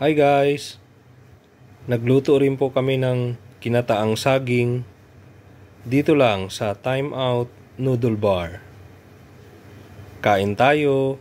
Hi guys! Nagluto rin po kami ng kinataang saging dito lang sa Time Out Noodle Bar. Kain tayo!